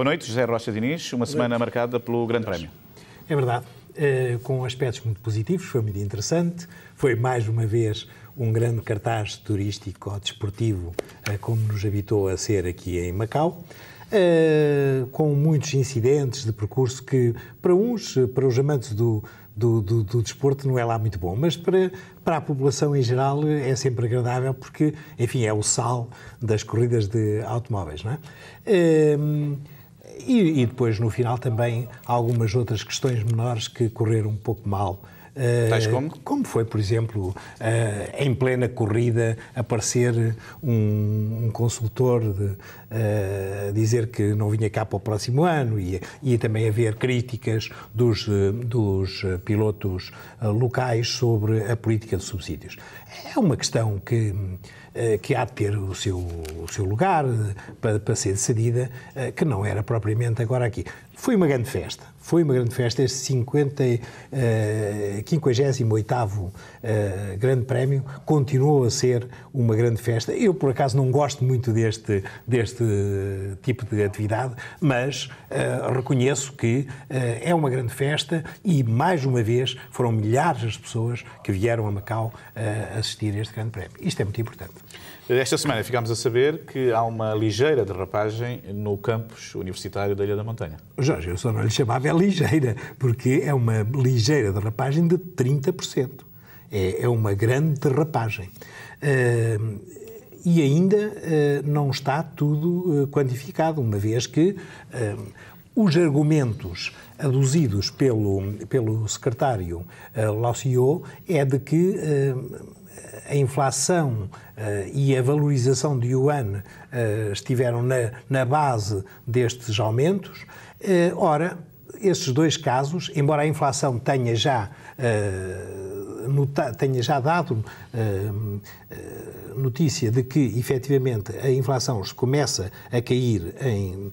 Boa noite, José Rocha Diniz. Uma semana marcada pelo Grande Prémio. É verdade, eh, com aspectos muito positivos, foi muito interessante. Foi mais uma vez um grande cartaz turístico ou desportivo, eh, como nos habitou a ser aqui em Macau. Eh, com muitos incidentes de percurso que, para uns, para os amantes do, do, do, do, desporto não é lá muito bom, mas para, para a população em geral é sempre agradável porque, enfim, é o sal das corridas de automóveis, não é? E, e depois, no final, também algumas outras questões menores que correram um pouco mal Tais eh, como? Como foi, por exemplo, eh, em plena corrida aparecer um, um consultor de, eh, dizer que não vinha cá para o próximo ano e, e também haver críticas dos, dos pilotos locais sobre a política de subsídios. É uma questão que que há de ter o seu, o seu lugar para, para ser decidida, que não era propriamente agora aqui. Foi uma grande festa. Foi uma grande festa este 50, uh, 58º uh, Grande Prémio. Continuou a ser uma grande festa. Eu, por acaso, não gosto muito deste, deste tipo de atividade, mas uh, reconheço que eh, é uma grande festa e, mais uma vez, foram milhares as pessoas que vieram a Macau eh, assistir a este Grande Prémio. Isto é muito importante. Esta semana ficámos a saber que há uma ligeira derrapagem no campus universitário da Ilha da Montanha. Jorge, eu só não lhe chamava é ligeira, porque é uma ligeira derrapagem de 30%. É, é uma grande derrapagem. Uh, e ainda uh, não está tudo uh, quantificado, uma vez que os argumentos aduzidos pelo, pelo secretário uh, Laucio é de que a inflação uh, e a valorização do yuan uh, estiveram na, na, base destes aumentos eh, ora, esses dois casos, embora a inflação tenha já, eh, tenha já dado eh, notícia de que efetivamente a inflação começa a cair em,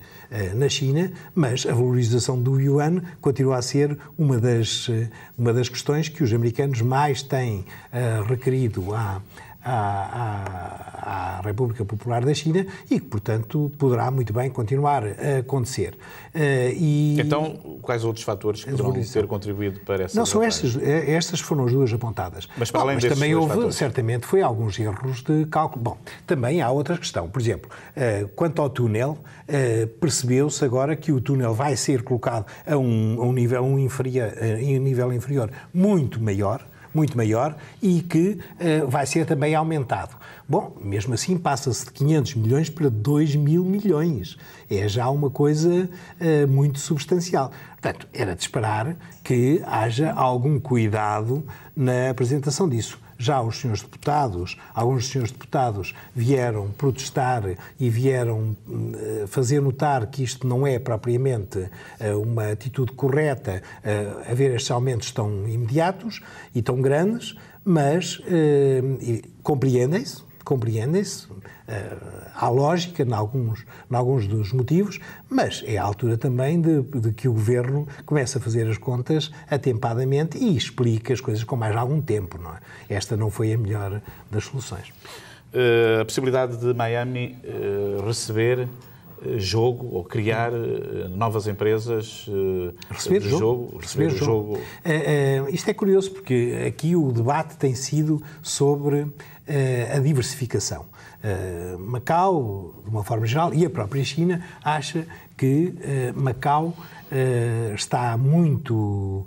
na China, mas a valorização do yuan continua a ser uma das, uma das questões que os americanos mais têm requerido à, à, à, à, República Popular da China e que, portanto, poderá muito bem continuar a acontecer. Eh, e, então, quais outros fatores que poderão ter contribuído para essa Não, são estas, eh, estas foram as duas apontadas. Mas, para Bom, além mas também houve, fatores. certamente, foi alguns erros de cálculo. Bom, também há outra questão. Por exemplo, eh, quanto ao túnel, percebeu-se agora que o túnel vai ser colocado a um, a um nível, um inferior, um nível inferior muito maior muito maior e que uh, vai ser também aumentado. Bom, mesmo assim passa-se de 500 milhões para 2 mil milhões. É já uma coisa uh, muito substancial. Portanto, era de esperar que haja algum cuidado na apresentação disso. Já os senhores deputados, alguns dos senhores deputados vieram protestar e vieram eh, fazer notar que isto não é propriamente eh, uma atitude correta, haver eh, estes aumentos tão imediatos e tão grandes, mas compreendem-se, compreendem-se, eh, há lógica em alguns, em alguns dos motivos, mas é a altura também de, de que o governo comece a fazer as contas atempadamente e explique as coisas com mais algum tempo. Não é? Esta não foi a melhor das soluções. Uh, a possibilidade de Miami uh, receber jogo ou criar novas empresas receber de jogo, jogo receber, receber jogo. jogo. isto é curioso porque aqui o debate tem sido sobre eh, a diversificação. Eh, Macau, de uma forma geral, e a própria China acha que eh, Macau está muito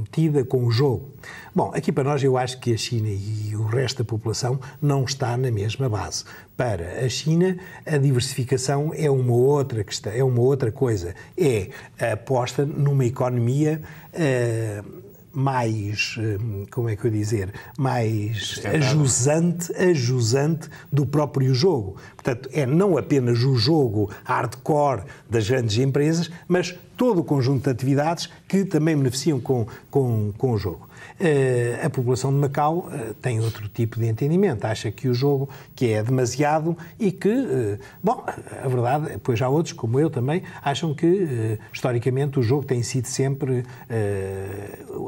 metida com o jogo. Bom, aqui para nós eu acho que a China e o resto da população não está na mesma base. Para a China, a diversificação é uma outra questão, é uma outra coisa. É a aposta numa economia uh, mais, hum, como é que eu dizer, mais ajusante, ajusante do próprio jogo. Portanto, é não apenas o jogo hardcore das grandes empresas, mas todo o conjunto de atividades que também beneficiam com, com, com o jogo. Uh, a população de Macau uh, tem outro tipo de entendimento, acha que o jogo que é demasiado e que, uh, bom, a verdade, pois há outros, como eu também, acham que historicamente o jogo tem sido sempre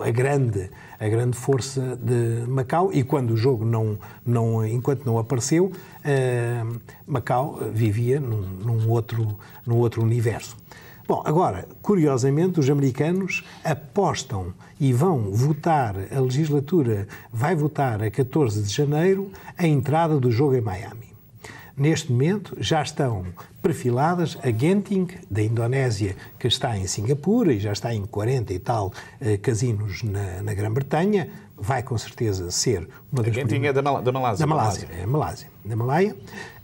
a grande a grande força de Macau e quando o jogo não, não enquanto não apareceu, Macau vivia num, num, outro, num outro universo. Bom, agora, curiosamente, os americanos apostam e vão votar, a legislatura vai votar a 14 de janeiro a entrada do jogo em Miami. Neste momento já estão perfiladas a Genting, da Indonésia, que está em Singapura e já está em 40 e tal eh, casinos na, na Grã-Bretanha, vai com certeza ser uma das. A Genting é primeiras... é da, Mal da Malásia. Da Malásia, Malásia. é Malásia, da Malaia. Uh,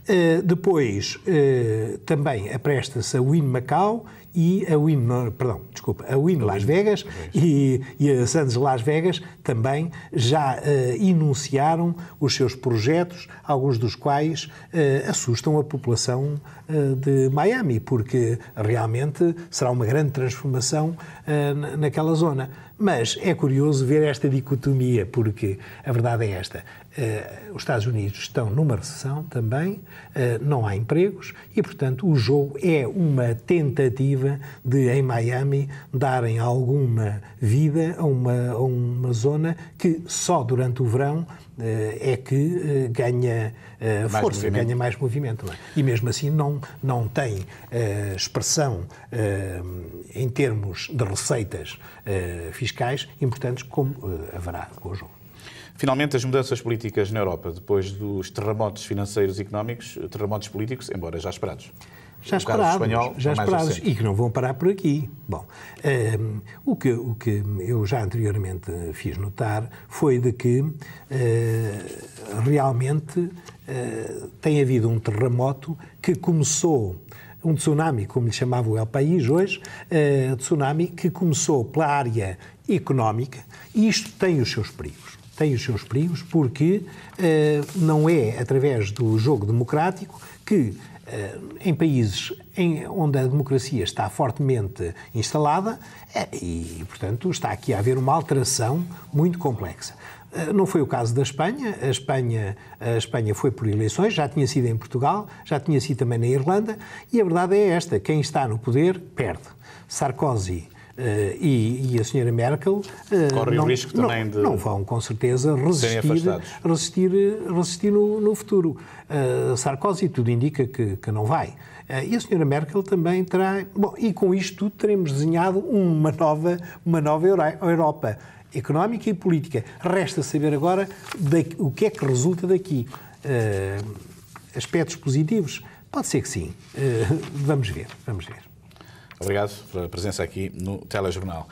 eh, depois, uh, também apresta-se a Win Macau e a Wynn, perdão, desculpa, a Wynn Las Vegas e, e, a Sands Las Vegas também já uh, enunciaram os seus projetos, alguns dos quais uh, assustam a população uh, de Miami, porque realmente será uma grande transformação naquela zona. Mas é curioso ver esta dicotomia, porque a verdade é esta. Uh, os Estados Unidos estão numa recessão também, uh, não há empregos e, portanto, o jogo é uma tentativa tentativa de, em Miami, darem alguma vida a uma, a uma zona que só durante o verão eh, é que eh, ganha eh, força, movimento. ganha mais movimento. É? E mesmo assim não, não tem uh, expressão uh, em termos de receitas uh, fiscais importantes como haverá com o jogo. Finalmente, as mudanças políticas na Europa, depois dos terremotos financeiros e económicos, terremotos políticos, embora já esperados já esperados, espanhol, já é esperados assim. e que não vão parar por aqui. Bom, um, ehm, o, que, o que eu já anteriormente fiz notar foi de que uh, realmente uh, tem havido um terremoto que começou um tsunami, como lhe chamava o El País hoje, uh, tsunami que começou pela área económica e isto tem os seus perigos tem os seus perigos, porque eh, não é através do jogo democrático que eh, em países em, onde a democracia está fortemente instalada eh, e, portanto, está aqui a haver uma alteração muito complexa. Não foi o caso da Espanha. A, Espanha. a Espanha foi por eleições, já tinha sido em Portugal, já tinha sido também na Irlanda, e a verdade é esta: quem está no poder perde. Sarkozy Uh, e, e, a senhora Merkel uh, corre não, o risco não, também de não vão com certeza resistir resistir resistir no, no futuro uh, Sarkozy tudo indica que, que não vai e a senhora Merkel também terá bom e com isto tudo teremos desenhado uma nova uma nova Europa económica e política resta saber agora de, o que é que resulta daqui aspectos positivos pode ser que sim vamos ver vamos ver Obrigado pela presença aqui no Telejornal.